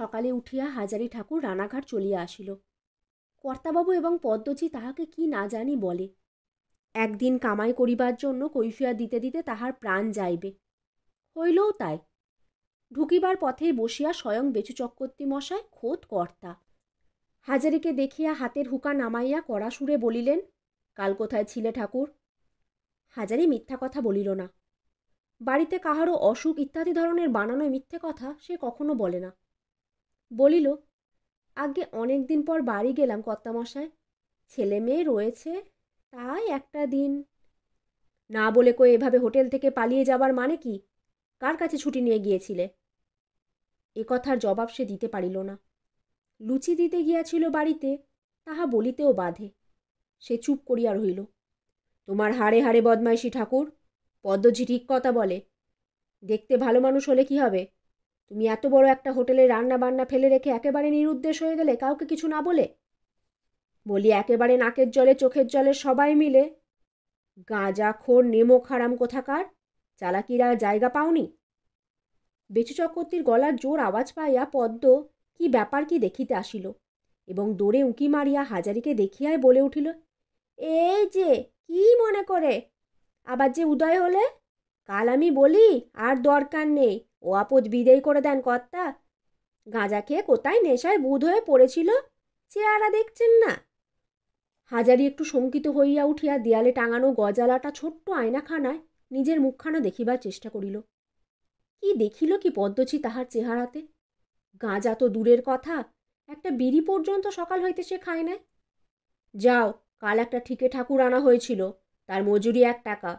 সকালে উঠিয়া হাজারি ঠাকুর রানাঘাট চলিয়া আসিল কর্তাবাবু এবং পদ্মজি তাহাকে কি না জানি বলে একদিন কামাই করিবার জন্য কৈফিয়া দিতে দিতে তাহার প্রাণ যাইবে হইলও তাই ঢুকিবার পথে বসিয়া স্বয়ং বেচুচকর্তী মশায় খোদ কর্তা হাজারিকে দেখিয়া হাতের হুকা নামাইয়া কড়া সুরে বলিলেন কাল কোথায় ছিলে ঠাকুর হাজারি মিথ্যা কথা বলিল না বাড়িতে কাহারও অসুখ ইত্যাদি ধরনের বানানো মিথ্যে কথা সে কখনো বলে না বলিল আগে অনেক দিন পর বাড়ি গেলাম কর্তামশায় ছেলে মেয়ে রয়েছে তাই একটা দিন না বলে কো এভাবে হোটেল থেকে পালিয়ে যাবার মানে কি কার কাছে ছুটি নিয়ে গিয়েছিলে এ কথার জবাব সে দিতে পারিল না লুচি দিতে গিয়াছিল বাড়িতে তাহা বলিতেও বাধে সে চুপ করিয়া রহিল তোমার হাড়ে হাড়ে বদমাইশি ঠাকুর পদ্মঝি ঠিক কথা বলে দেখতে ভালো মানুষ হলে কি হবে তুমি এত বড় একটা হোটেলে রান্না বান্না ফেলে রেখে একেবারে নিরুদ্দেশ হয়ে গেলে কাউকে কিছু না বলে বলি একেবারে নাকের জলে চোখের জলে সবাই মিলে গাঁজা খোর নেমো খারাম কোথাকার চালাকিরা জায়গা পাওনি বেচু চক্রবর্তীর গলার জোর আওয়াজ পাইয়া পদ্ম কি ব্যাপার কি দেখিতে আসিল এবং দৌড়ে উঁকি মারিয়া হাজারিকে দেখিয়াই বলে উঠিল এই যে কি মনে করে আবার যে উদয় হলে কাল আমি বলি আর দরকার নেই ও আপদ বিদেয় করে দেন কর্তা গাঁজা খেয়ে কোথায় নেশায় বুধ হয়ে পড়েছিল চেহারা দেখছেন না হাজারি একটু শঙ্কিত হইয়া উঠিয়া দেয়ালে টাঙানো গজালাটা ছোট্ট আয়নাখানায় নিজের মুখখানা দেখিবার চেষ্টা করিল কি দেখিল কি পদ্মচি তাহার চেহারাতে গাঁজা তো দূরের কথা একটা বিড়ি পর্যন্ত সকাল হইতে সে খায় নাই যাও কাল একটা ঠিকে ঠাকুর আনা হয়েছিল তার মজুরি এক টাকা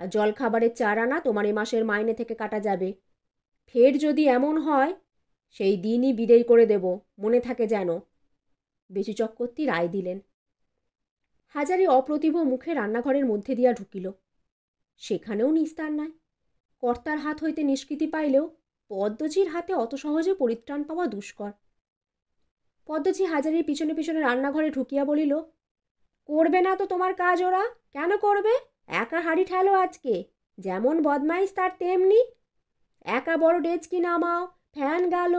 আর জলখাবারের চার আনা তোমার এ মাসের মাইনে থেকে কাটা যাবে ফের যদি এমন হয় সেই দিনই বিদেয় করে দেব মনে থাকে যেন বেশি চক্রবর্তী রায় দিলেন হাজারি অপ্রতিভ মুখে রান্নাঘরের মধ্যে দিয়া ঢুকিল সেখানেও নিস্তার নাই কর্তার হাত হইতে নিষ্কৃতি পাইলেও পদ্মজির হাতে অত সহজে পরিত্রাণ পাওয়া দুষ্কর পদ্মজি হাজারির পিছনে পিছনে রান্নাঘরে ঢুকিয়া বলিল করবে না তো তোমার কাজ ওরা কেন করবে একা হাঁড়ি ঠেলো আজকে যেমন বদমাইশ তার তেমনি একা বড় ডেচকি নামাও ফ্যান গেল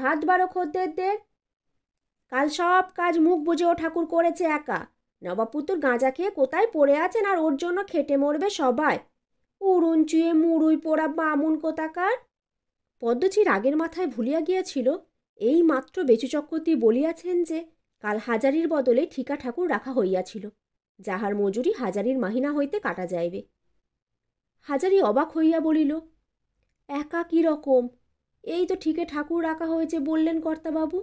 ভাত বারো খদ্দেরদের কাল সব কাজ মুখ বুঝে ও ঠাকুর করেছে একা নবাবপুতুর গাঁজা খেয়ে কোথায় পড়ে আছেন আর ওর জন্য খেটে মরবে সবাই উড়ুন চুয়ে মুড়ুই পোড়া বামুন কোথাকার পদ্মচি রাগের মাথায় ভুলিয়া গিয়েছিল এই মাত্র বেচু বলিয়াছেন যে কাল হাজারির বদলে ঠিকা ঠাকুর রাখা হইয়াছিল যাহার মজুরি হাজারির মাহিনা হইতে কাটা যাইবে হাজারি অবাক হইয়া বলিল একা কি রকম এই তো ঠিকে ঠাকুর রাখা হয়েছে বললেন কর্তাবাবু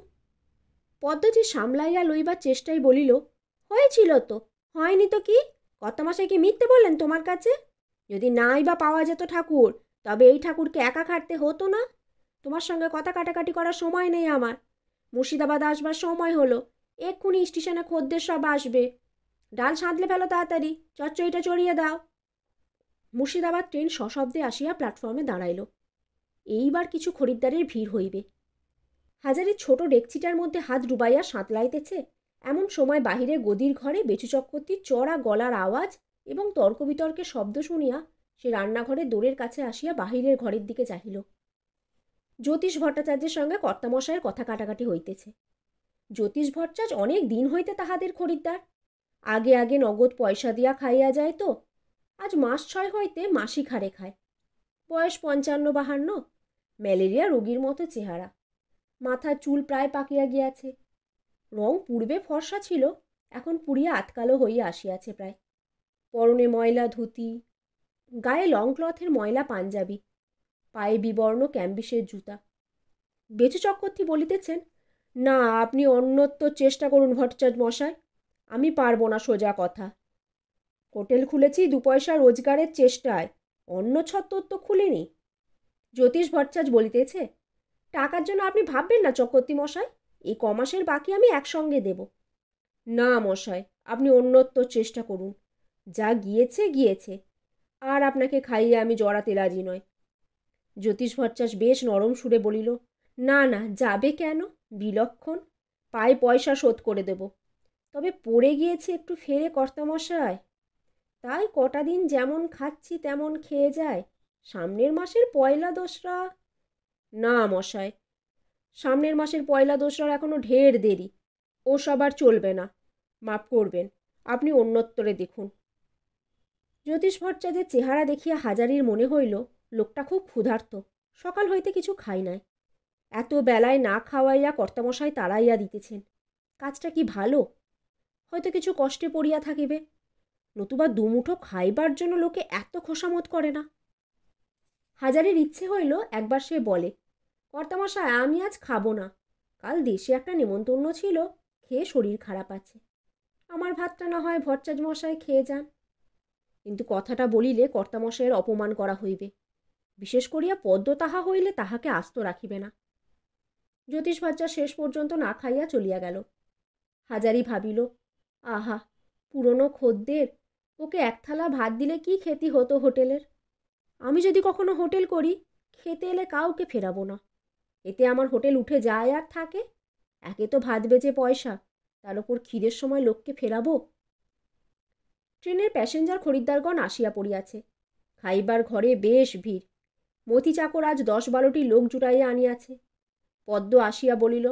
পদ্মজি সামলাইয়া লইবার চেষ্টায় বলিল হয়েছিল তো হয়নি তো কি মাসে কি মিথ্যে বললেন তোমার কাছে যদি নাই বা পাওয়া যেত ঠাকুর তবে এই ঠাকুরকে একা খাটতে হতো না তোমার সঙ্গে কথা কাটাকাটি করার সময় নেই আমার মুর্শিদাবাদ আসবার সময় হলো এক্ষুনি স্টেশনে খদ্দের সব আসবে ডাল সাঁতলে ফেলো তাড়াতাড়ি চচ্চড়িটা চড়িয়ে দাও মুর্শিদাবাদ ট্রেন সশব্দে আসিয়া প্ল্যাটফর্মে দাঁড়াইল এইবার কিছু খরিদ্দারের ভিড় হইবে হাজারের ছোট ডেকচিটার মধ্যে হাত ডুবাইয়া সাঁতলাইতেছে এমন সময় বাহিরে গদির ঘরে বেচু চক্রবর্তীর চড়া গলার আওয়াজ এবং তর্ক বিতর্কের শব্দ শুনিয়া সে রান্নাঘরে দোরের কাছে আসিয়া বাহিরের ঘরের দিকে চাহিল জ্যোতিষ ভট্টাচার্যের সঙ্গে কর্তামশায়ের কথা কাটাকাটি হইতেছে জ্যোতিষ ভট্টাচার্য অনেক দিন হইতে তাহাদের খরিদ্দার আগে আগে নগদ পয়সা দিয়া খাইয়া যায় তো আজ মাস ছয় হইতে মাসি খারে খায় বয়স পঞ্চান্ন বাহান্ন ম্যালেরিয়া রোগীর মতো চেহারা মাথার চুল প্রায় পাকিয়া গিয়াছে রং পূর্বে ফর্সা ছিল এখন পুড়িয়া আতকালো হইয়া আসিয়াছে প্রায় পরনে ময়লা ধুতি গায়ে লং ক্লথের ময়লা পাঞ্জাবি পায়ে বিবর্ণ ক্যাম্বিসের জুতা বেচু চক্রবর্তী বলিতেছেন না আপনি অন্যত্র চেষ্টা করুন ভট্টাচার্য মশায় আমি পারবো না সোজা কথা হোটেল খুলেছি দু পয়সা রোজগারের চেষ্টায় অন্য ছত্তর তো খুলিনি জ্যোতিষ ভট্টাচার্য বলিতেছে টাকার জন্য আপনি ভাববেন না চক্রবর্তী মশাই এই কমাসের বাকি আমি একসঙ্গে দেব না মশাই আপনি অন্যত্র চেষ্টা করুন যা গিয়েছে গিয়েছে আর আপনাকে খাইয়ে আমি জড়াতে রাজি নয় জ্যোতিষ ভট্টাচার্য বেশ নরম সুরে বলিল না না যাবে কেন বিলক্ষণ পায়ে পয়সা শোধ করে দেবো তবে পড়ে গিয়েছে একটু ফেরে কর্তামশায় তাই কটা দিন যেমন খাচ্ছি তেমন খেয়ে যায় সামনের মাসের পয়লা দোসরা না মশায় সামনের মাসের পয়লা দোসরার এখনও ঢের দেরি ও সবার চলবে না মাপ করবেন আপনি অন্যত্তরে দেখুন জ্যোতিষ ভট্টাচার্যের চেহারা দেখিয়া হাজারির মনে হইল লোকটা খুব ক্ষুধার্ত সকাল হইতে কিছু খাই নাই এত বেলায় না খাওয়াইয়া কর্তামশায় তাড়াইয়া দিতেছেন কাজটা কি ভালো হয়তো কিছু কষ্টে পড়িয়া থাকিবে নতুবা দুমুঠো খাইবার জন্য লোকে এত খোসামত করে না হাজারের ইচ্ছে হইল একবার সে বলে কর্তামশায় আমি আজ খাবো না কাল দেশে একটা নেমন্তন্ন ছিল খেয়ে শরীর খারাপ আছে আমার ভাতটা না হয় ভট্টাচ মশায় খেয়ে যান কিন্তু কথাটা বলিলে কর্তামশায়ের অপমান করা হইবে বিশেষ করিয়া পদ্ম তাহা হইলে তাহাকে আস্ত রাখিবে না জ্যোতিষ শেষ পর্যন্ত না খাইয়া চলিয়া গেল হাজারি ভাবিল আহা পুরনো খদ্দের ওকে এক থালা ভাত দিলে কি খেতি হতো হোটেলের আমি যদি কখনো হোটেল করি খেতে এলে কাউকে ফেরাবো না এতে আমার হোটেল উঠে যায় আর থাকে একে তো ভাত বেজে পয়সা তার ওপর ক্ষীরের সময় লোককে ফেরাবো ট্রেনের প্যাসেঞ্জার খরিদ্দারগণ আসিয়া পড়িয়াছে খাইবার ঘরে বেশ ভিড় মতি চাকর আজ দশ বারোটি লোক জুটাইয়া আনিয়াছে পদ্ম আসিয়া বলিল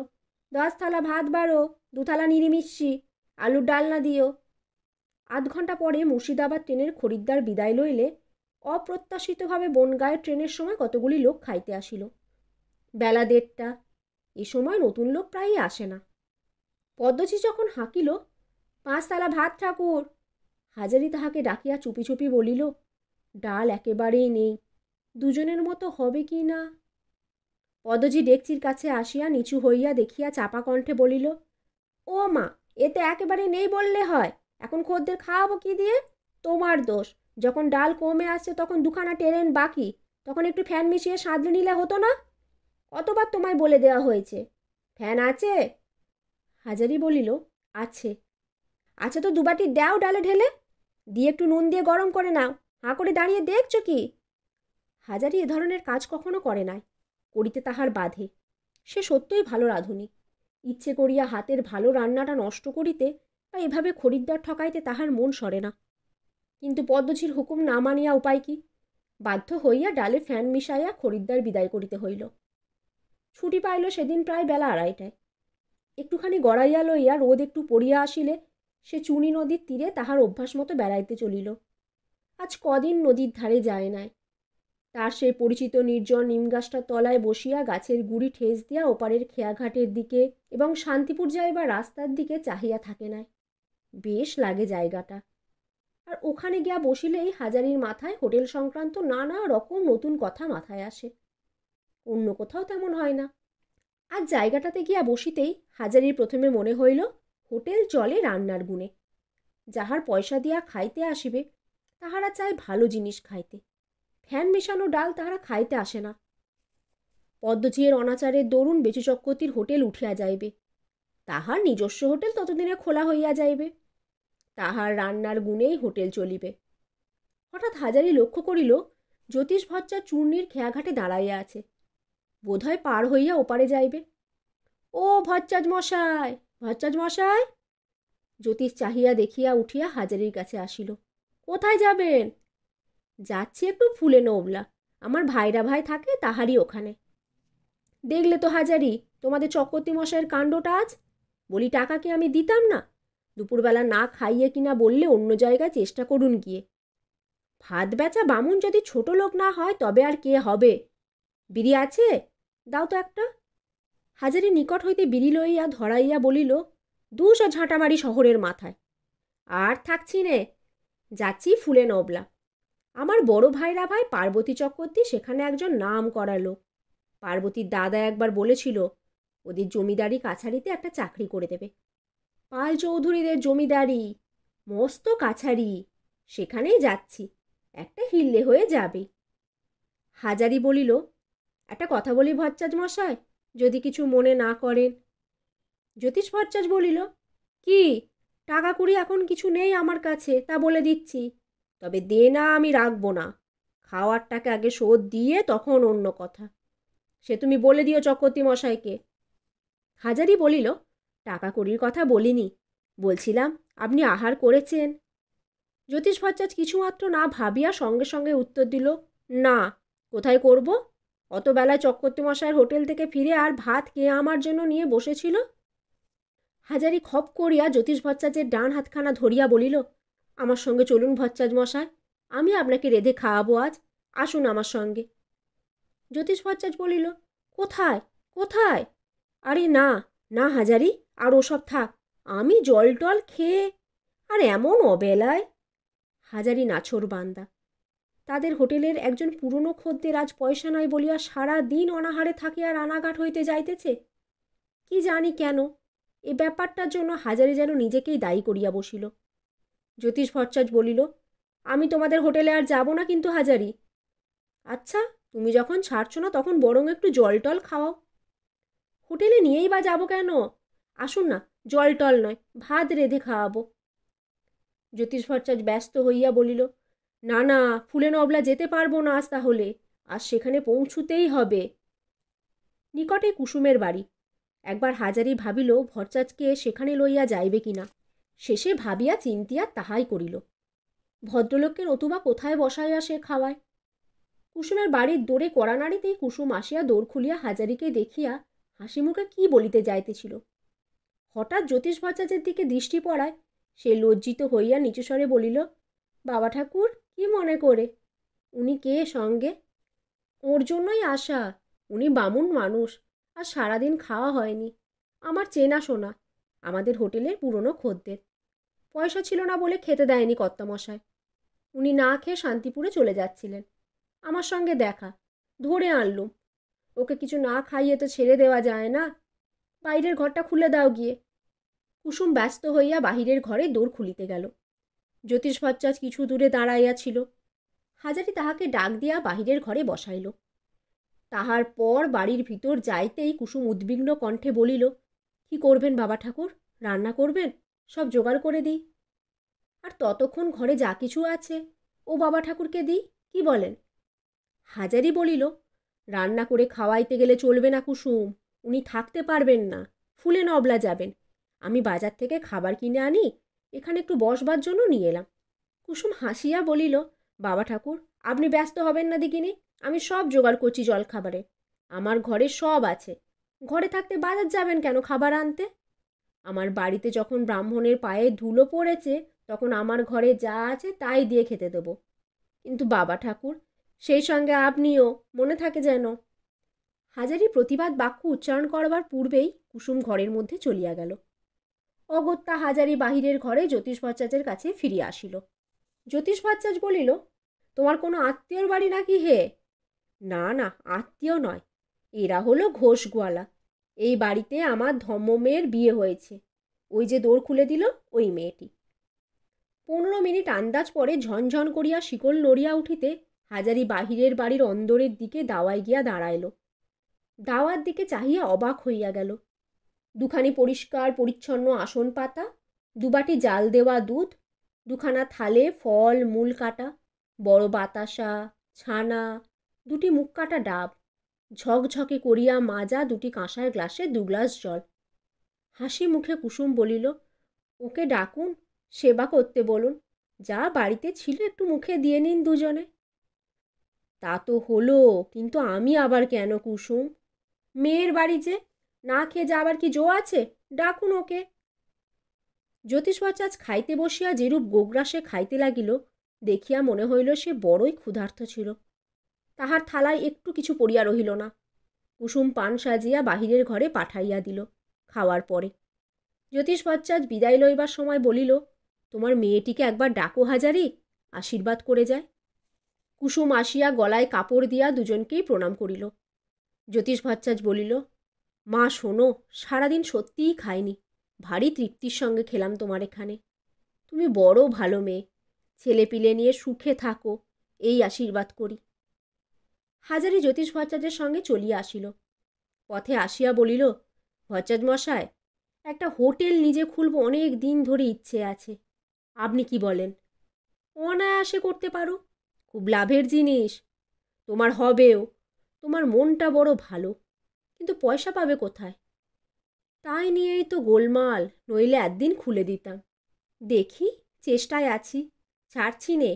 দশ থালা ভাত বারো দুথালা নিরিমিষি আলুর ডালনা দিও আধ ঘন্টা পরে মুর্শিদাবাদ ট্রেনের খরিদ্দার বিদায় লইলে অপ্রত্যাশিতভাবে বনগাঁয়ের ট্রেনের সময় কতগুলি লোক খাইতে আসিল বেলা দেড়টা এ সময় নতুন লোক প্রায়ই আসে না পদ্মজি যখন হাঁকিল পাঁচতলা ভাত ঠাকুর হাজারি তাহাকে ডাকিয়া চুপি চুপি বলিল ডাল একেবারেই নেই দুজনের মতো হবে কি না পদজি ডেকচির কাছে আসিয়া নিচু হইয়া দেখিয়া চাপা কণ্ঠে বলিল ও মা এতে একেবারে নেই বললে হয় এখন খদ্দের খাওয়াবো কি দিয়ে তোমার দোষ যখন ডাল কমে আসছে তখন দুখানা টেরেন বাকি তখন একটু ফ্যান মিশিয়ে সাঁতলে নিলে হতো না কতবার তোমায় বলে দেওয়া হয়েছে ফ্যান আছে হাজারি বলিল আছে আচ্ছা তো দুবাটি দাও ডালে ঢেলে দিয়ে একটু নুন দিয়ে গরম করে নাও হাঁ করে দাঁড়িয়ে দেখছো কি হাজারি এ ধরনের কাজ কখনো করে নাই করিতে তাহার বাধে সে সত্যই ভালো রাঁধুনি ইচ্ছে করিয়া হাতের ভালো রান্নাটা নষ্ট করিতে বা এভাবে খরিদ্দার ঠকাইতে তাহার মন সরে না কিন্তু পদ্মঝির হুকুম না মানিয়া উপায় কি বাধ্য হইয়া ডালে ফ্যান মিশাইয়া খরিদ্দার বিদায় করিতে হইল ছুটি পাইল সেদিন প্রায় বেলা আড়াইটায় একটুখানি গড়াইয়া লইয়া রোদ একটু পড়িয়া আসিলে সে চুনি নদীর তীরে তাহার অভ্যাস মতো বেড়াইতে চলিল আজ কদিন নদীর ধারে যায় নাই তার সেই পরিচিত নির্জন নিমগাছটার তলায় বসিয়া গাছের গুড়ি ঠেস দিয়া ওপারের খেয়াঘাটের দিকে এবং শান্তিপুর যাইবার রাস্তার দিকে চাহিয়া থাকে নাই বেশ লাগে জায়গাটা আর ওখানে গিয়া বসিলেই হাজারির মাথায় হোটেল সংক্রান্ত নানা রকম নতুন কথা মাথায় আসে অন্য কোথাও তেমন হয় না আর জায়গাটাতে গিয়া বসিতেই হাজারির প্রথমে মনে হইল হোটেল চলে রান্নার গুণে যাহার পয়সা দিয়া খাইতে আসিবে তাহারা চায় ভালো জিনিস খাইতে ফ্যান মেশানো ডাল তাহারা খাইতে আসে না পদ্মঝিয়ের অনাচারে দরুণ বেচু হোটেল উঠিয়া যাইবে তাহার নিজস্ব হোটেল ততদিনে খোলা হইয়া যাইবে তাহার রান্নার গুণেই হোটেল চলিবে হঠাৎ হাজারি লক্ষ্য করিল জ্যোতিষ ভজ্জা চূর্ণীর খেয়াঘাটে দাঁড়াইয়া আছে বোধহয় পার হইয়া ওপারে যাইবে ও ভজ্জাজ মশাই ভজ্জাজ মশাই জ্যোতিষ চাহিয়া দেখিয়া উঠিয়া হাজারির কাছে আসিল কোথায় যাবেন যাচ্ছি একটু ফুলে নৌবলা আমার ভাইরা ভাই থাকে তাহারই ওখানে দেখলে তো হাজারি তোমাদের চকর্তি মশাইয়ের কাণ্ডটা আজ বলি টাকা কি আমি দিতাম না দুপুরবেলা না খাইয়ে কিনা বললে অন্য জায়গায় চেষ্টা করুন গিয়ে ভাত বেচা বামুন যদি ছোট লোক না হয় তবে আর কে হবে বিড়ি আছে দাও তো একটা হাজারি নিকট হইতে বিড়ি লইয়া ধরাইয়া বলিল দুশো ঝাঁটামারি শহরের মাথায় আর থাকছি নে যাচ্ছি ফুলে নবলা আমার বড় ভাইরা ভাই পার্বতী চক্রবর্তী সেখানে একজন নাম করা লোক পার্বতীর দাদা একবার বলেছিল ওদের জমিদারি কাছারিতে একটা চাকরি করে দেবে পাল চৌধুরীদের জমিদারি মস্ত কাছারি সেখানেই যাচ্ছি একটা হিল্লে হয়ে যাবে হাজারি বলিল একটা কথা বলি ভট্টাচার্য মশাই যদি কিছু মনে না করেন জ্যোতিষ ভট্টাচার্য বলিল কি টাকা কুড়ি এখন কিছু নেই আমার কাছে তা বলে দিচ্ছি তবে দে না আমি রাখবো না খাওয়ারটাকে আগে শোধ দিয়ে তখন অন্য কথা সে তুমি বলে দিও চক্রবর্তী মশাইকে হাজারি বলিল টাকা করির কথা বলিনি বলছিলাম আপনি আহার করেছেন জ্যোতিষ ভট্টাচার্য কিছুমাত্র না ভাবিয়া সঙ্গে সঙ্গে উত্তর দিল না কোথায় করব অত বেলায় চক্রবর্তী মশাইয়ের হোটেল থেকে ফিরে আর ভাত কে আমার জন্য নিয়ে বসেছিল হাজারি খপ করিয়া জ্যোতিষ ভট্টাচার্যের ডান হাতখানা ধরিয়া বলিল আমার সঙ্গে চলুন ভচ্চাজ মশাই আমি আপনাকে রেধে খাওয়াবো আজ আসুন আমার সঙ্গে জ্যোতিষ ভচ্চাজ বলিল কোথায় কোথায় আরে না না হাজারি আর ওসব থাক আমি জল টল খেয়ে আর এমন অবেলায় হাজারি নাছর বান্দা তাদের হোটেলের একজন পুরনো খদ্দের আজ পয়সা নয় বলিয়া সারা দিন অনাহারে থাকে আর আনাঘাট হইতে যাইতেছে কি জানি কেন এ ব্যাপারটার জন্য হাজারি যেন নিজেকেই দায়ী করিয়া বসিল জ্যোতিষ ভট্টাচ বলিল আমি তোমাদের হোটেলে আর যাব না কিন্তু হাজারি আচ্ছা তুমি যখন ছাড়ছো না তখন বরং একটু জল টল খাওয়াও হোটেলে নিয়েই বা যাবো কেন আসুন না জল টল নয় ভাত রেঁধে খাওয়াবো জ্যোতিষ ভট্টাচ ব্যস্ত হইয়া বলিল না না ফুলে নবলা যেতে পারবো না আজ তাহলে আর সেখানে পৌঁছুতেই হবে নিকটে কুসুমের বাড়ি একবার হাজারি ভাবিল ভরচাজকে সেখানে লইয়া যাইবে কিনা শেষে ভাবিয়া চিন্তিয়া তাহাই করিল ভদ্রলোককে নতুবা কোথায় বসাইয়া সে খাওয়ায় কুসুমের বাড়ির দোরে কড়া নাড়িতেই কুসুম আসিয়া দোর খুলিয়া হাজারিকে দেখিয়া হাসি মুখে কী বলিতে যাইতেছিল হঠাৎ জ্যোতিষ ভাচাজের দিকে দৃষ্টি পড়ায় সে লজ্জিত হইয়া নিচু স্বরে বলিল বাবা ঠাকুর কি মনে করে উনি কে সঙ্গে ওর জন্যই আসা উনি বামুন মানুষ আর সারাদিন খাওয়া হয়নি আমার চেনা শোনা আমাদের হোটেলের পুরনো খদ্দের পয়সা ছিল না বলে খেতে দেয়নি কর্তামশায় উনি না খেয়ে শান্তিপুরে চলে যাচ্ছিলেন আমার সঙ্গে দেখা ধরে আনলুম ওকে কিছু না খাইয়ে তো ছেড়ে দেওয়া যায় না বাইরের ঘরটা খুলে দাও গিয়ে কুসুম ব্যস্ত হইয়া বাহিরের ঘরে দৌড় খুলিতে গেল জ্যোতিষ ভট্টাচ কিছু দূরে দাঁড়াইয়া ছিল হাজারি তাহাকে ডাক দিয়া বাহিরের ঘরে বসাইল তাহার পর বাড়ির ভিতর যাইতেই কুসুম উদ্বিগ্ন কণ্ঠে বলিল কি করবেন বাবা ঠাকুর রান্না করবেন সব জোগাড় করে দিই আর ততক্ষণ ঘরে যা কিছু আছে ও বাবা ঠাকুরকে দিই কি বলেন হাজারি বলিল রান্না করে খাওয়াইতে গেলে চলবে না কুসুম উনি থাকতে পারবেন না ফুলে নবলা যাবেন আমি বাজার থেকে খাবার কিনে আনি এখানে একটু বসবার জন্য নিয়ে এলাম কুসুম হাসিয়া বলিল বাবা ঠাকুর আপনি ব্যস্ত হবেন না দেখিনি আমি সব জোগাড় করছি জলখাবারে আমার ঘরে সব আছে ঘরে থাকতে বাজার যাবেন কেন খাবার আনতে আমার বাড়িতে যখন ব্রাহ্মণের পায়ে ধুলো পড়েছে তখন আমার ঘরে যা আছে তাই দিয়ে খেতে দেবো কিন্তু বাবা ঠাকুর সেই সঙ্গে আপনিও মনে থাকে যেন হাজারি প্রতিবাদ বাক্য উচ্চারণ করবার পূর্বেই কুসুম ঘরের মধ্যে চলিয়া গেল অগত্যা হাজারি বাহিরের ঘরে জ্যোতিষ ভট্টাচার্যের কাছে ফিরিয়া আসিল জ্যোতিষ ভট্টাচার্য বলিল তোমার কোনো আত্মীয়র বাড়ি নাকি হে না না আত্মীয় নয় এরা হলো ঘোষ গোয়ালা এই বাড়িতে আমার ধম্ম মেয়ের বিয়ে হয়েছে ওই যে দৌড় খুলে দিল ওই মেয়েটি পনেরো মিনিট আন্দাজ পরে ঝনঝন করিয়া শিকল নড়িয়া উঠিতে হাজারি বাহিরের বাড়ির অন্দরের দিকে দাওয়ায় গিয়া দাঁড়াইল দাওয়ার দিকে চাহিয়া অবাক হইয়া গেল দুখানি পরিষ্কার পরিচ্ছন্ন আসন পাতা দুবাটি জাল দেওয়া দুধ দুখানা থালে ফল মূল কাটা বড় বাতাসা ছানা দুটি মুখ কাটা ডাব ঝকঝকে করিয়া মাজা দুটি কাঁসার গ্লাসে দু গ্লাস জল হাসি মুখে কুসুম বলিল ওকে ডাকুন সেবা করতে বলুন যা বাড়িতে ছিল একটু মুখে দিয়ে নিন দুজনে তা তো হলো কিন্তু আমি আবার কেন কুসুম মেয়ের বাড়ি যে না খেয়ে যাবার কি জো আছে ডাকুন ওকে জ্যোতিষবাচাজ আজ খাইতে বসিয়া যেরূপ গোগ্রাসে খাইতে লাগিল দেখিয়া মনে হইল সে বড়ই ক্ষুধার্ত ছিল তাহার থালায় একটু কিছু পড়িয়া রহিল না কুসুম পান সাজিয়া বাহিরের ঘরে পাঠাইয়া দিল খাওয়ার পরে জ্যোতিষ ভট্টাচার্য বিদায় লইবার সময় বলিল তোমার মেয়েটিকে একবার ডাকো হাজারি আশীর্বাদ করে যায় কুসুম আসিয়া গলায় কাপড় দিয়া দুজনকেই প্রণাম করিল জ্যোতিষ ভাচ্চাজ বলিল মা শোনো সারাদিন সত্যিই খায়নি ভারী তৃপ্তির সঙ্গে খেলাম তোমার এখানে তুমি বড় ভালো মেয়ে ছেলেপিলে নিয়ে সুখে থাকো এই আশীর্বাদ করি হাজারি জ্যোতিষ ভট্টাচার্যের সঙ্গে চলিয়া আসিল পথে আসিয়া বলিল ভট্টাচার্য মশায় একটা হোটেল নিজে খুলব অনেক দিন ধরে ইচ্ছে আছে আপনি কি বলেন অনায়াসে করতে পারো খুব লাভের জিনিস তোমার হবেও তোমার মনটা বড় ভালো কিন্তু পয়সা পাবে কোথায় তাই নিয়েই তো গোলমাল নইলে একদিন খুলে দিতাম দেখি চেষ্টায় আছি ছাড়ছি নে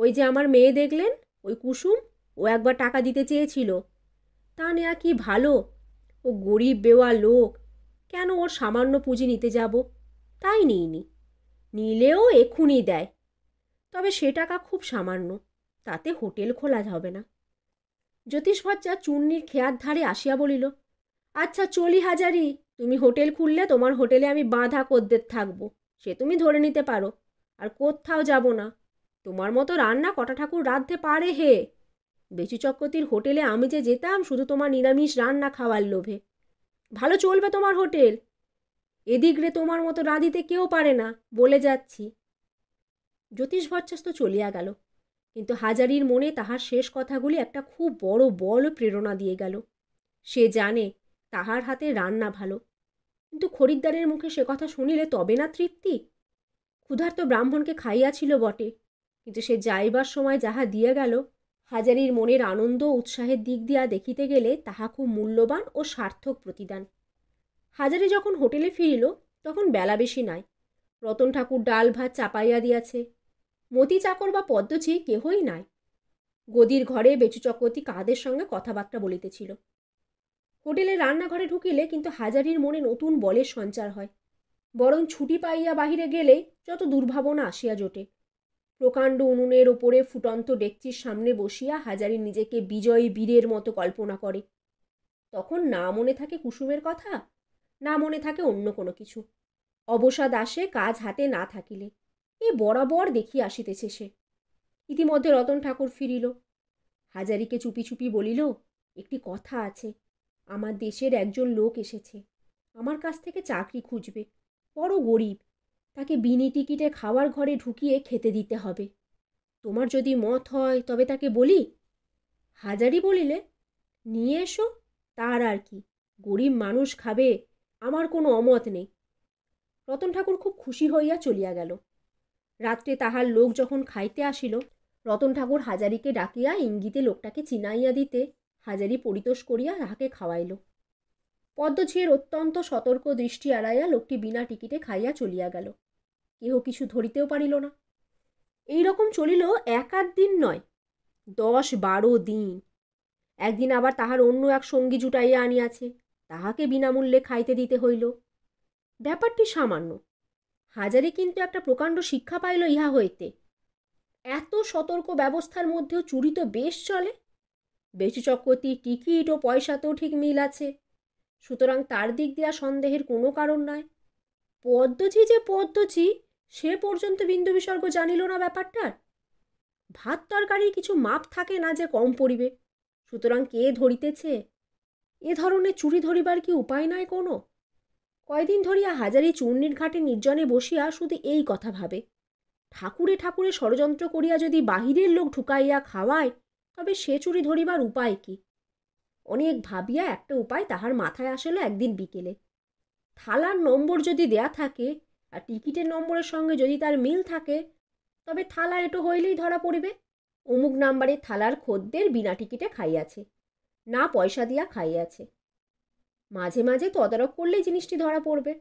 ওই যে আমার মেয়ে দেখলেন ওই কুসুম ও একবার টাকা দিতে চেয়েছিল তা নেয়া কি ভালো ও গরিব বেওয়া লোক কেন ওর সামান্য পুঁজি নিতে যাব তাই নিইনি নিলেও এক্ষুনি দেয় তবে সে টাকা খুব সামান্য তাতে হোটেল খোলা যাবে না জ্যোতিষ ভজ্জা চুন্নির খেয়ার ধারে আসিয়া বলিল আচ্ছা চলি হাজারি তুমি হোটেল খুললে তোমার হোটেলে আমি বাঁধা কোদ্দের থাকবো সে তুমি ধরে নিতে পারো আর কোথাও যাব না তোমার মতো রান্না কটা ঠাকুর রাঁধতে পারে হে বেচু চক্রতির হোটেলে আমি যে যেতাম শুধু তোমার নিরামিষ রান্না খাওয়ার লোভে ভালো চলবে তোমার হোটেল রে তোমার মতো রাঁধিতে কেউ পারে না বলে যাচ্ছি জ্যোতিষ ভরচাস্ত চলিয়া গেল কিন্তু হাজারির মনে তাহার শেষ কথাগুলি একটা খুব বড় বল প্রেরণা দিয়ে গেল সে জানে তাহার হাতে রান্না ভালো কিন্তু খরিদ্দারের মুখে সে কথা শুনিলে তবে না তৃপ্তি ক্ষুধার্ত ব্রাহ্মণকে খাইয়াছিল বটে কিন্তু সে যাইবার সময় যাহা দিয়ে গেল হাজারির মনের আনন্দ উৎসাহের দিক দিয়া দেখিতে গেলে তাহা খুব মূল্যবান ও সার্থক প্রতিদান হাজারি যখন হোটেলে ফিরিল তখন বেলা বেশি নাই রতন ঠাকুর ডাল ভাত চাপাইয়া দিয়াছে মতি চাকর বা পদ্মচি কেহই নাই গদির ঘরে বেচু চক্রবর্তী কাদের সঙ্গে কথাবার্তা বলিতেছিল হোটেলে রান্নাঘরে ঢুকিলে কিন্তু হাজারির মনে নতুন বলের সঞ্চার হয় বরং ছুটি পাইয়া বাহিরে গেলেই যত দুর্ভাবনা আসিয়া জোটে প্রকাণ্ড উনুনের ওপরে ফুটন্ত ডেকচির সামনে বসিয়া হাজারি নিজেকে বিজয়ী বীরের মতো কল্পনা করে তখন না মনে থাকে কুসুমের কথা না মনে থাকে অন্য কোনো কিছু অবসাদ আসে কাজ হাতে না থাকিলে এ বরাবর দেখি আসিতেছে সে ইতিমধ্যে রতন ঠাকুর ফিরিল হাজারিকে চুপি চুপি বলিল একটি কথা আছে আমার দেশের একজন লোক এসেছে আমার কাছ থেকে চাকরি খুঁজবে বড় গরিব তাকে বিনি টিকিটে খাওয়ার ঘরে ঢুকিয়ে খেতে দিতে হবে তোমার যদি মত হয় তবে তাকে বলি হাজারি বলিলে নিয়ে এসো তার আর কি গরিব মানুষ খাবে আমার কোনো অমত নেই রতন ঠাকুর খুব খুশি হইয়া চলিয়া গেল রাত্রে তাহার লোক যখন খাইতে আসিল রতন ঠাকুর হাজারিকে ডাকিয়া ইঙ্গিতে লোকটাকে চিনাইয়া দিতে হাজারি পরিতোষ করিয়া তাহাকে খাওয়াইল পদ্মঝিয়ের অত্যন্ত সতর্ক দৃষ্টি এড়াইয়া লোকটি বিনা টিকিটে খাইয়া চলিয়া গেল কেহ কিছু ধরিতেও পারিল না এই রকম চলিল এক আধ দিন নয় দশ বারো দিন একদিন আবার তাহার অন্য এক সঙ্গী জুটাইয়া আনিয়াছে তাহাকে বিনামূল্যে খাইতে দিতে হইল ব্যাপারটি সামান্য হাজারে কিন্তু একটা প্রকাণ্ড শিক্ষা পাইল ইহা হইতে এত সতর্ক ব্যবস্থার মধ্যেও চুরি তো বেশ চলে বেশি চক্রতি টিকিট ও পয়সাতেও ঠিক মিল আছে সুতরাং তার দিক দিয়া সন্দেহের কোনো কারণ নয় পদ্মঝি যে পদ্মঝি সে পর্যন্ত বিন্দু বিসর্গ জানিল না ব্যাপারটার ভাত তরকারির কিছু মাপ থাকে না যে কম পড়িবে সুতরাং কে ধরিতেছে এ ধরনের চুরি ধরিবার কি উপায় নাই কোনো কয়দিন ধরিয়া হাজারি চূর্ণির ঘাটে নির্জনে বসিয়া শুধু এই কথা ভাবে ঠাকুরে ঠাকুরে ষড়যন্ত্র করিয়া যদি বাহিরের লোক ঢুকাইয়া খাওয়ায় তবে সে চুরি ধরিবার উপায় কি অনেক ভাবিয়া একটা উপায় তাহার মাথায় আসিল একদিন বিকেলে থালার নম্বর যদি দেয়া থাকে আর টিকিটের নম্বরের সঙ্গে যদি তার মিল থাকে তবে থালা এটো হইলেই ধরা পড়িবে অমুক নাম্বারে থালার খদ্দের বিনা টিকিটে খাইয়াছে না পয়সা দিয়া খাইয়াছে মাঝে মাঝে তদারক করলেই জিনিসটি ধরা পড়বে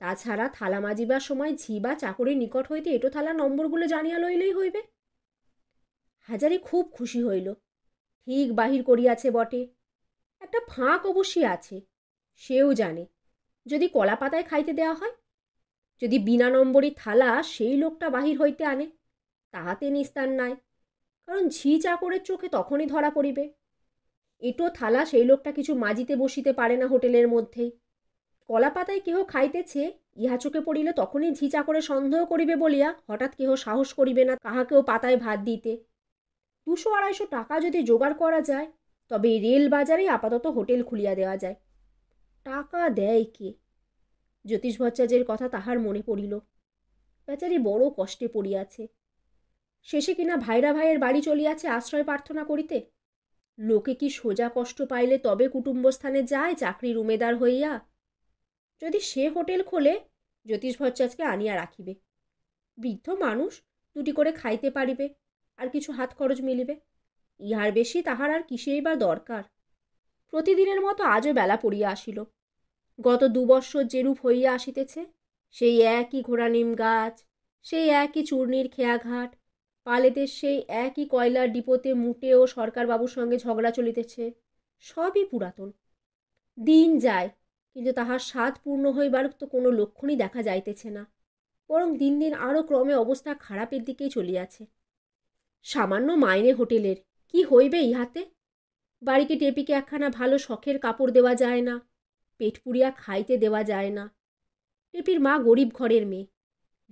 তাছাড়া থালা মাজিবার সময় ঝি বা চাকরির নিকট হইতে এটো থালা নম্বরগুলো জানিয়া লইলেই হইবে হাজারি খুব খুশি হইল ঠিক বাহির করিয়াছে বটে একটা ফাঁক অবশ্যই আছে সেও জানে যদি কলা পাতায় খাইতে দেওয়া হয় যদি বিনা নম্বরী থালা সেই লোকটা বাহির হইতে আনে তাহাতে নিস্তার নাই কারণ ঝি চাকরের চোখে তখনই ধরা পড়িবে এটো থালা সেই লোকটা কিছু মাজিতে বসিতে পারে না হোটেলের মধ্যেই কলা পাতায় কেহ খাইতেছে ইহা চোখে পড়িলে তখনই ঝি চাকরে সন্দেহ করিবে বলিয়া হঠাৎ কেহ সাহস করিবে না কাহাকেও পাতায় ভাত দিতে দুশো আড়াইশো টাকা যদি জোগাড় করা যায় তবে রেল বাজারে আপাতত হোটেল খুলিয়া দেওয়া যায় টাকা দেয় কে জ্যোতিষ ভট্টাচার্যের কথা তাহার মনে পড়িল বেচারি বড় কষ্টে পড়িয়াছে শেষে কিনা ভাইরা ভাইয়ের বাড়ি চলিয়াছে আশ্রয় প্রার্থনা করিতে লোকে কি সোজা কষ্ট পাইলে তবে কুটুম্বস্থানে যায় চাকরির উমেদার হইয়া যদি সে হোটেল খোলে জ্যোতিষ ভট্টাচার্যকে আনিয়া রাখিবে বৃদ্ধ মানুষ দুটি করে খাইতে পারিবে আর কিছু হাত খরচ মিলিবে ইহার বেশি তাহার আর কিসেই বা দরকার প্রতিদিনের মতো আজও বেলা পড়িয়া আসিল গত দুবৎসর যেরূপ হইয়া আসিতেছে সেই একই ঘোড়ানিম গাছ সেই একই চূর্ণির খেয়াঘাট পালেদের সেই একই কয়লার ডিপোতে মুটে ও সরকারবাবুর সঙ্গে ঝগড়া চলিতেছে সবই পুরাতন দিন যায় কিন্তু তাহার স্বাদ পূর্ণ হইবার তো কোনো লক্ষণই দেখা যাইতেছে না বরং দিন দিন আরও ক্রমে অবস্থা খারাপের দিকেই চলিয়াছে সামান্য মাইনে হোটেলের কি হইবে ইহাতে বাড়িকে টেপিকে একখানা ভালো শখের কাপড় দেওয়া যায় না পেট পুড়িয়া খাইতে দেওয়া যায় না টেপির মা গরিব ঘরের মেয়ে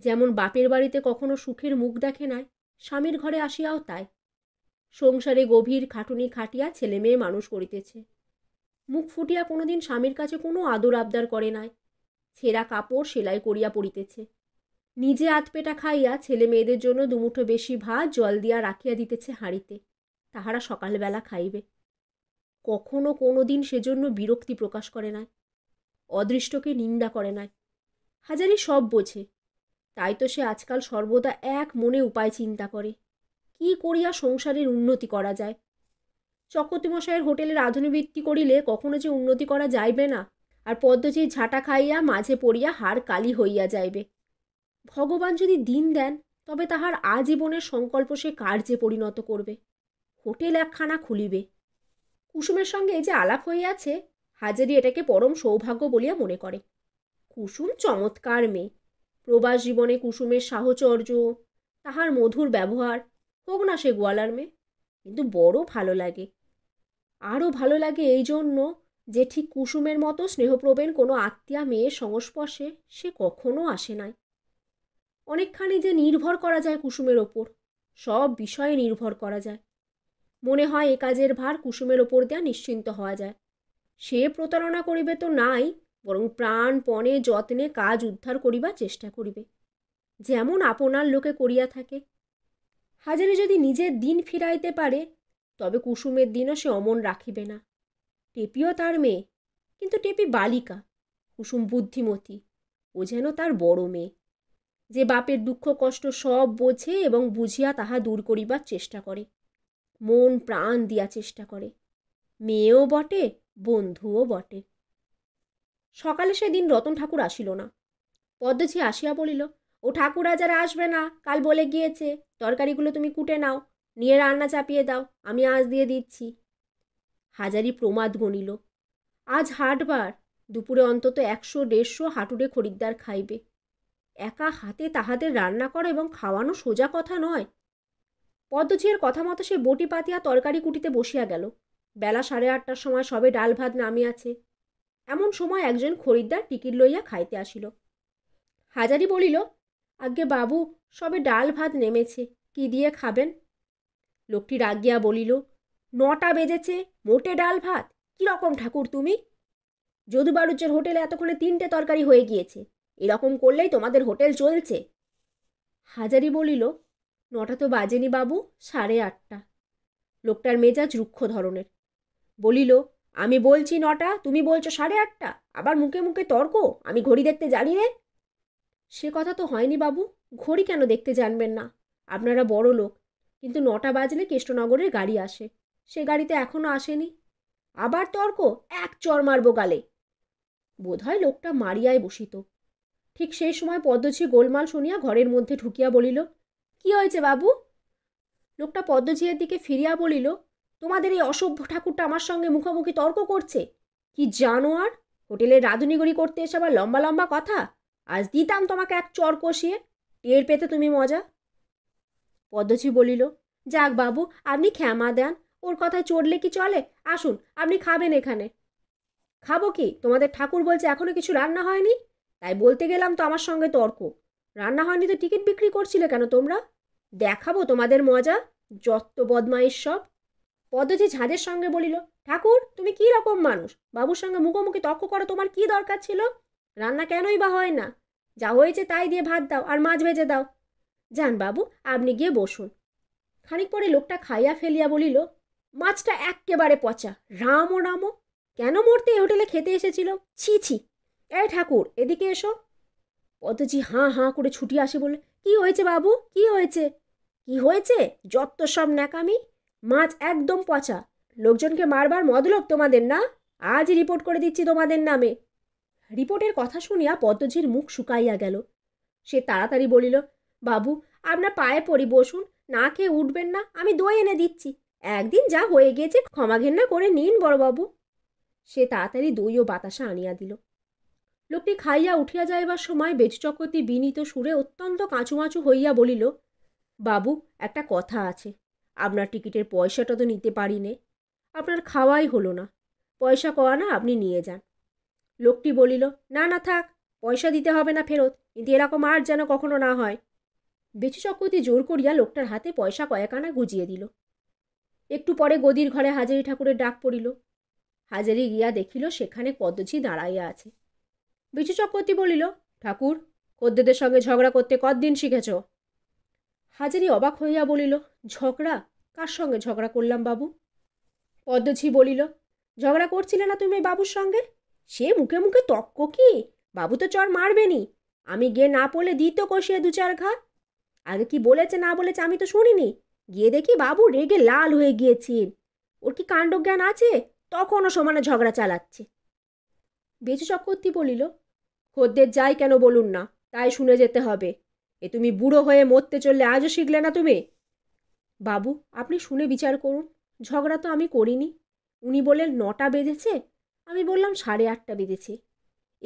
যেমন বাপের বাড়িতে কখনো সুখের মুখ দেখে নাই স্বামীর ঘরে আসিয়াও তাই সংসারে গভীর খাটুনি খাটিয়া ছেলে মেয়ে মানুষ করিতেছে মুখ ফুটিয়া কোনোদিন স্বামীর কাছে কোনো আদর আবদার করে নাই ছেঁড়া কাপড় সেলাই করিয়া পড়িতেছে নিজে আতপেটা খাইয়া ছেলে মেয়েদের জন্য দুমুঠো বেশি ভাত জল দিয়া রাখিয়া দিতেছে হাঁড়িতে তাহারা সকালবেলা খাইবে কখনো কোনো দিন সেজন্য বিরক্তি প্রকাশ করে নাই অদৃষ্টকে নিন্দা করে নাই হাজারি সব বোঝে তাই তো সে আজকাল সর্বদা এক মনে উপায় চিন্তা করে কি করিয়া সংসারের উন্নতি করা যায় চকতিমশাইয়ের হোটেলের বৃত্তি করিলে কখনো যে উন্নতি করা যাইবে না আর পদ্মজির ঝাঁটা খাইয়া মাঝে পড়িয়া হার কালি হইয়া যাইবে ভগবান যদি দিন দেন তবে তাহার আজীবনের সংকল্প সে কার্যে পরিণত করবে হোটেল একখানা খুলিবে কুসুমের সঙ্গে যে আলাপ হইয়াছে হাজারি এটাকে পরম সৌভাগ্য বলিয়া মনে করে কুসুম চমৎকার মেয়ে প্রবাস জীবনে কুসুমের সাহচর্য তাহার মধুর ব্যবহার হোক না সে গোয়ালার মেয়ে কিন্তু বড় ভালো লাগে আরও ভালো লাগে এই জন্য যে ঠিক কুসুমের মতো স্নেহপ্রবেণ কোনো আত্মীয় মেয়ের সংস্পর্শে সে কখনো আসে নাই অনেকখানি যে নির্ভর করা যায় কুসুমের ওপর সব বিষয়ে নির্ভর করা যায় মনে হয় এ কাজের ভার কুসুমের ওপর দেওয়া নিশ্চিন্ত হওয়া যায় সে প্রতারণা করিবে তো নাই বরং প্রাণপণে যত্নে কাজ উদ্ধার করিবার চেষ্টা করিবে যেমন আপনার লোকে করিয়া থাকে হাজারে যদি নিজের দিন ফিরাইতে পারে তবে কুসুমের দিনও সে অমন রাখিবে না টেপিও তার মেয়ে কিন্তু টেপি বালিকা কুসুম বুদ্ধিমতী ও যেন তার বড় মেয়ে যে বাপের দুঃখ কষ্ট সব বোঝে এবং বুঝিয়া তাহা দূর করিবার চেষ্টা করে মন প্রাণ দিয়া চেষ্টা করে মেয়েও বটে বন্ধুও বটে সকালে সেদিন রতন ঠাকুর আসিল না পদ্মছি আসিয়া বলিল ও ঠাকুর আজ আর আসবে না কাল বলে গিয়েছে তরকারিগুলো তুমি কুটে নাও নিয়ে রান্না চাপিয়ে দাও আমি আজ দিয়ে দিচ্ছি হাজারি প্রমাদ গণিল আজ হাটবার দুপুরে অন্তত একশো দেড়শো হাঁটুরে খরিদ্দার খাইবে একা হাতে তাহাদের রান্না করা এবং খাওয়ানো সোজা কথা নয় পদ্মছিয়ের কথা মতো সে বটি পাতিয়া তরকারি কুটিতে বসিয়া গেল বেলা সাড়ে আটটার সময় সবে ডাল ভাত নামিয়াছে এমন সময় একজন খরিদ্দার টিকিট লইয়া খাইতে আসিল হাজারি বলিল আজ্ঞে বাবু সবে ডাল ভাত নেমেছে কি দিয়ে খাবেন লোকটি রাগিয়া বলিল নটা বেজেছে মোটে ডাল ভাত কীরকম ঠাকুর তুমি যদুবারুজ্যের হোটেলে এতক্ষণে তিনটে তরকারি হয়ে গিয়েছে এরকম করলেই তোমাদের হোটেল চলছে হাজারি বলিল নটা তো বাজেনি বাবু সাড়ে আটটা লোকটার মেজাজ রুক্ষ ধরনের বলিল আমি বলছি নটা তুমি বলছো সাড়ে আটটা আবার মুখে মুখে তর্ক আমি ঘড়ি দেখতে জানি রে সে কথা তো হয়নি বাবু ঘড়ি কেন দেখতে জানবেন না আপনারা বড় লোক কিন্তু নটা বাজলে কেষ্টনগরের গাড়ি আসে সে গাড়িতে এখনও আসেনি আবার তর্ক এক চর মারব গালে বোধহয় লোকটা মারিয়ায় বসিত ঠিক সেই সময় পদ্মঝি গোলমাল শুনিয়া ঘরের মধ্যে ঢুকিয়া বলিল কি হয়েছে বাবু লোকটা পদ্মজিয়ের দিকে ফিরিয়া বলিল তোমাদের এই অসভ্য ঠাকুরটা আমার সঙ্গে মুখোমুখি তর্ক করছে কি জানোয়ার হোটেলে রাঁধুনিগড়ি করতে এসে আবার লম্বা লম্বা কথা আজ দিতাম তোমাকে এক চর কষিয়ে টের পেতে তুমি মজা পদ্মজি বলিল যাক বাবু আপনি ক্ষমা দেন ওর কথায় চড়লে কি চলে আসুন আপনি খাবেন এখানে খাবো কি তোমাদের ঠাকুর বলছে এখনও কিছু রান্না হয়নি তাই বলতে গেলাম তো আমার সঙ্গে তর্ক রান্না হয়নি তো টিকিট বিক্রি করছিলে কেন তোমরা দেখাবো তোমাদের মজা যত্ত বদমাইশ সব পদ্মজি ঝাঁদের সঙ্গে বলিল ঠাকুর তুমি কি রকম মানুষ বাবুর সঙ্গে মুখোমুখি তর্ক করো তোমার কি দরকার ছিল রান্না কেনই বা হয় না যা হয়েছে তাই দিয়ে ভাত দাও আর মাছ ভেজে দাও যান বাবু আপনি গিয়ে বসুন খানিক পরে লোকটা খাইয়া ফেলিয়া বলিল মাছটা একেবারে পচা রামও রামো কেন মরতে এই হোটেলে খেতে এসেছিল ছি ছি এ ঠাকুর এদিকে এসো পদ্মজি হাঁ হাঁ করে ছুটি আসে বলে কি হয়েছে বাবু কি হয়েছে কি হয়েছে যত সব ন্যাকামি মাছ একদম পচা লোকজনকে মারবার মদলোক তোমাদের না আজ রিপোর্ট করে দিচ্ছি তোমাদের নামে রিপোর্টের কথা শুনিয়া পদ্মজির মুখ শুকাইয়া গেল সে তাড়াতাড়ি বলিল বাবু আপনার পায়ে পড়ি বসুন না খেয়ে উঠবেন না আমি দই এনে দিচ্ছি একদিন যা হয়ে গিয়েছে ক্ষমা ঘেন্না করে নিন বড়বাবু সে তাড়াতাড়ি দই ও বাতাসা আনিয়া দিল লোকটি খাইয়া উঠিয়া যাইবার সময় বেজচকতি বিনীত সুরে অত্যন্ত কাঁচুমাচু হইয়া বলিল বাবু একটা কথা আছে আপনার টিকিটের পয়সাটা তো নিতে পারি নে আপনার খাওয়াই হলো না পয়সা কওয়া না আপনি নিয়ে যান লোকটি বলিল না না থাক পয়সা দিতে হবে না ফেরত কিন্তু এরকম আর যেন কখনো না হয় বেচু চক্রতি জোর করিয়া লোকটার হাতে পয়সা কয়েক আনা গুজিয়ে দিল একটু পরে গদির ঘরে হাজারি ঠাকুরের ডাক পড়িল হাজারি গিয়া দেখিল সেখানে কদজি দাঁড়াইয়া আছে বিচু চক্রতি বলিল ঠাকুর কদ্দেদের সঙ্গে ঝগড়া করতে কতদিন শিখেছ হাজারি অবাক হইয়া বলিল ঝগড়া কার সঙ্গে ঝগড়া করলাম বাবু পদ্মঝি বলিল ঝগড়া করছিলে না তুমি বাবুর সঙ্গে সে মুখে মুখে তক্ক কি বাবু তো চর মারবেনি আমি গিয়ে না পড়লে দিত কষিয়ে দু চার ঘা আগে কি বলেছে না বলেছে আমি তো শুনিনি গিয়ে দেখি বাবু রেগে লাল হয়ে গিয়েছেন ওর কি কাণ্ডজ্ঞান আছে তখনও সমানে ঝগড়া চালাচ্ছে বেচু চক্রবর্তী বলিল খদ্দের যাই কেন বলুন না তাই শুনে যেতে হবে এ তুমি বুড়ো হয়ে মরতে চললে আজও শিখলে না তুমি বাবু আপনি শুনে বিচার করুন ঝগড়া তো আমি করিনি উনি বললেন নটা বেজেছে আমি বললাম সাড়ে আটটা বেজেছে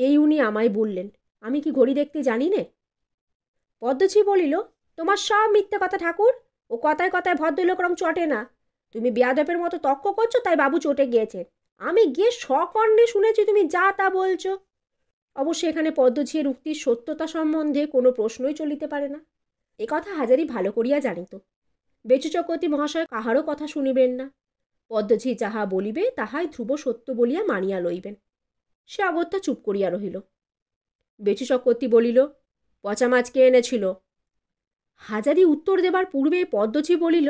এই উনি আমায় বললেন আমি কি ঘড়ি দেখতে জানি নে পদ্মছি বলিল তোমার সব মিথ্যে কথা ঠাকুর ও কথায় কথায় ভদ্রলোকরম চটে না তুমি বিয়াদপের মতো তক্ক করছো তাই বাবু চটে গিয়েছে আমি গিয়ে সকর্ণে শুনেছি তুমি যা তা বলছো অবশ্য এখানে পদ্মঝিয়ের উক্তির সত্যতা সম্বন্ধে কোনো প্রশ্নই চলিতে পারে না একথা হাজারি ভালো করিয়া জানিত বেচু মহাশয় কাহারও কথা শুনিবেন না পদ্মঝি যাহা বলিবে তাহাই ধ্রুব সত্য বলিয়া মানিয়া লইবেন সে অগত্যা চুপ করিয়া রহিল বেচু বলিল পচা মাছ কে এনেছিল হাজারি উত্তর দেবার পূর্বে পদ্মঝি বলিল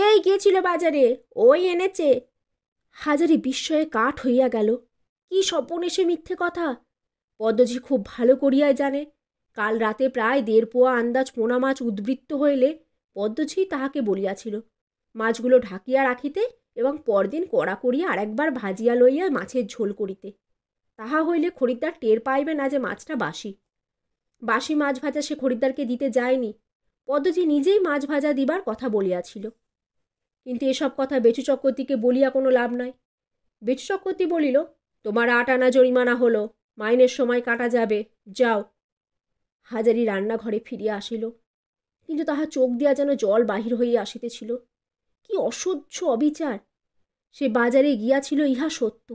এই গিয়েছিল বাজারে ওই এনেছে হাজারি বিস্ময়ে কাঠ হইয়া গেল কি স্বপনে সে মিথ্যে কথা পদ্মজি খুব ভালো করিয়াই জানে কাল রাতে প্রায় দেড় পোয়া আন্দাজ পোনা মাছ উদ্বৃত্ত হইলে পদ্মজি তাহাকে বলিয়াছিল মাছগুলো ঢাকিয়া রাখিতে এবং পরদিন কড়া করিয়া আরেকবার ভাজিয়া লইয়া মাছের ঝোল করিতে তাহা হইলে খরিদ্দার টের পাইবে না যে মাছটা বাসি বাসি মাছ ভাজা সে খরিদ্দারকে দিতে যায়নি পদ্মজি নিজেই মাছ ভাজা দিবার কথা বলিয়াছিল কিন্তু এসব কথা বেচু চক্রবর্তীকে বলিয়া কোনো লাভ নাই বেচু চক্রবর্তী বলিল তোমার আট আনা জরিমানা হলো মাইনের সময় কাটা যাবে যাও হাজারি রান্নাঘরে ফিরিয়া আসিল কিন্তু তাহা চোখ দিয়া যেন জল বাহির হইয়া আসিতেছিল কি অসহ্য অবিচার সে বাজারে গিয়াছিল ইহা সত্য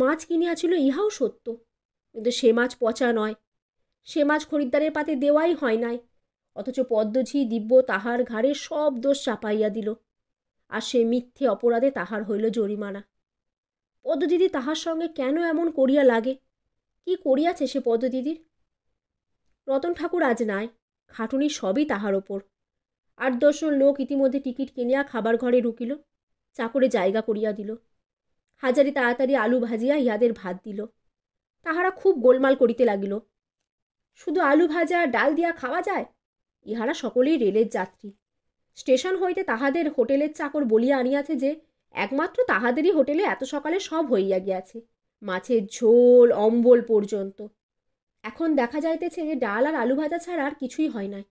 মাছ কিনিয়াছিল ইহাও সত্য কিন্তু সে মাছ পচা নয় সে মাছ খরিদ্দারের পাতে দেওয়াই হয় নাই অথচ পদ্মঝি দিব্য তাহার ঘাড়ে সব দোষ চাপাইয়া দিল আর সে মিথ্যে অপরাধে তাহার হইল জরিমানা পদ্মদিদি তাহার সঙ্গে কেন এমন করিয়া লাগে কি করিয়াছে সে পদ্মদিদির রতন ঠাকুর আজ নাই খাটুনি সবই তাহার ওপর আট দশজন লোক ইতিমধ্যে টিকিট কিনিয়া খাবার ঘরে ঢুকিল চাকরে জায়গা করিয়া দিল হাজারি তাড়াতাড়ি আলু ভাজিয়া ইহাদের ভাত দিল তাহারা খুব গোলমাল করিতে লাগিল শুধু আলু ভাজা ডাল দিয়া খাওয়া যায় ইহারা সকলেই রেলের যাত্রী স্টেশন হইতে তাহাদের হোটেলের চাকর বলিয়া আনিয়াছে যে একমাত্র তাহাদেরই হোটেলে এত সকালে সব হইয়া গিয়াছে মাছের ঝোল অম্বল পর্যন্ত এখন দেখা যাইতেছে যে ডাল আর আলু ভাজা ছাড়া আর কিছুই হয় নাই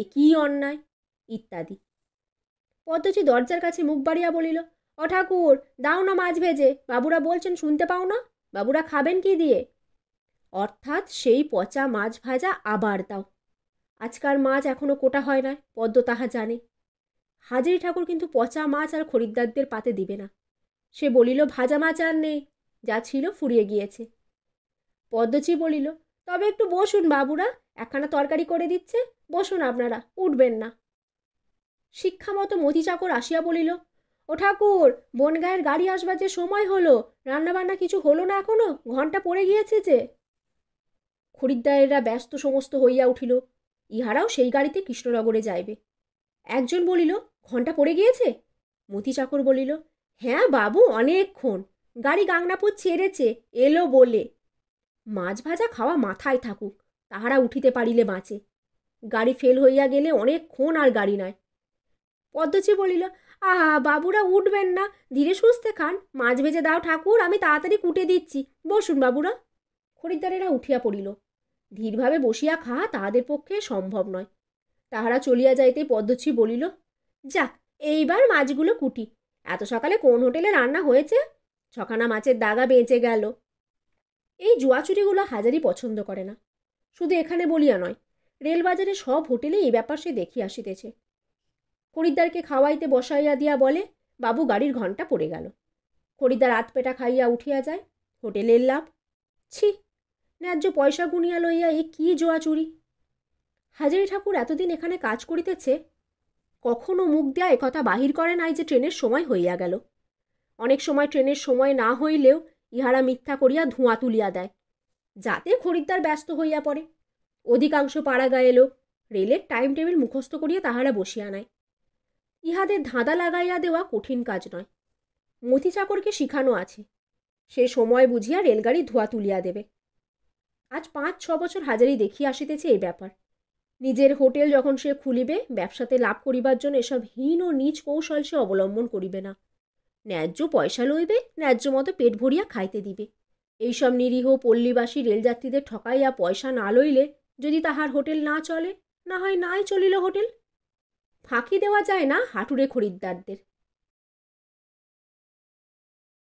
এ কি অন্যায় ইত্যাদি পদ্মজি দরজার কাছে মুখ বাড়িয়া বলিল ও ঠাকুর দাও না মাছ ভেজে বাবুরা বলছেন শুনতে পাও না বাবুরা খাবেন কি দিয়ে অর্থাৎ সেই পচা মাছ ভাজা আবার দাও আজকার মাছ এখনও কোটা হয় না পদ্ম তাহা জানে হাজিরি ঠাকুর কিন্তু পচা মাছ আর খরিদ্দারদের পাতে দিবে না সে বলিল ভাজা মাছ আর নেই যা ছিল ফুরিয়ে গিয়েছে পদ্মচি বলিল তবে একটু বসুন বাবুরা একখানা তরকারি করে দিচ্ছে বসুন আপনারা উঠবেন না শিক্ষামতো মতি চাকর আসিয়া বলিল ও ঠাকুর বনগায়ের গাড়ি আসবার যে সময় হলো রান্নাবান্না কিছু হলো না এখনো ঘন্টা পড়ে গিয়েছে যে খরিদ্দারেরা ব্যস্ত সমস্ত হইয়া উঠিল ইহারাও সেই গাড়িতে কৃষ্ণনগরে যাইবে একজন বলিল ঘন্টা পড়ে গিয়েছে মতি চাকর বলিল হ্যাঁ বাবু অনেকক্ষণ গাড়ি গাংনাপুর ছেড়েছে এলো বলে মাছ ভাজা খাওয়া মাথায় থাকুক তাহারা উঠিতে পারিলে বাঁচে গাড়ি ফেল হইয়া গেলে অনেকক্ষণ আর গাড়ি নয় পদ্মচি বলিল আহা বাবুরা উঠবেন না ধীরে সুস্থে খান মাছ ভেজে দাও ঠাকুর আমি তাড়াতাড়ি কুটে দিচ্ছি বসুন বাবুরা খরিদ্দারেরা উঠিয়া পড়িল ধীরভাবে বসিয়া খাওয়া তাহাদের পক্ষে সম্ভব নয় তাহারা চলিয়া যাইতে পদ্মচি বলিল যাক এইবার মাছগুলো কুটি এত সকালে কোন হোটেলে রান্না হয়েছে ছখানা মাছের দাগা বেঁচে গেল এই জুয়াচুরিগুলো হাজারই পছন্দ করে না শুধু এখানে বলিয়া নয় রেলবাজারে সব হোটেলে এই ব্যাপার সে দেখি আসিতেছে খরিদ্দারকে খাওয়াইতে বসাইয়া দিয়া বলে বাবু গাড়ির ঘন্টা পড়ে গেল খরিদ্দার পেটা খাইয়া উঠিয়া যায় হোটেলের লাভ ছি ন্যায্য পয়সা গুনিয়া লইয়া এ কী জোয়াচুরি হাজারি ঠাকুর এতদিন এখানে কাজ করিতেছে কখনো মুখ দেয়া একথা বাহির করে নাই যে ট্রেনের সময় হইয়া গেল অনেক সময় ট্রেনের সময় না হইলেও ইহারা মিথ্যা করিয়া ধোঁয়া তুলিয়া দেয় যাতে খরিদ্দার ব্যস্ত হইয়া পড়ে অধিকাংশ পাড়া গায়ে লোক রেলের টাইম টেবিল মুখস্থ করিয়া তাহারা বসিয়া নেয় ইহাদের ধাঁধা লাগাইয়া দেওয়া কঠিন কাজ নয় মতি চাকরকে শিখানো আছে সে সময় বুঝিয়া রেলগাড়ি ধোয়া তুলিয়া দেবে আজ পাঁচ ছ বছর হাজারি দেখিয়া আসিতেছে এই ব্যাপার নিজের হোটেল যখন সে খুলিবে ব্যবসাতে লাভ করিবার জন্য এসব হীন ও নিজ কৌশল সে অবলম্বন করিবে না ন্যায্য পয়সা লইবে ন্যায্য মতো পেট ভরিয়া খাইতে দিবে এইসব নিরীহ পল্লীবাসী রেলযাত্রীদের ঠকাইয়া পয়সা না লইলে যদি তাহার হোটেল না চলে না হয় নাই চলিল হোটেল ফাঁকি দেওয়া যায় না হাঁটুরে খরিদ্দারদের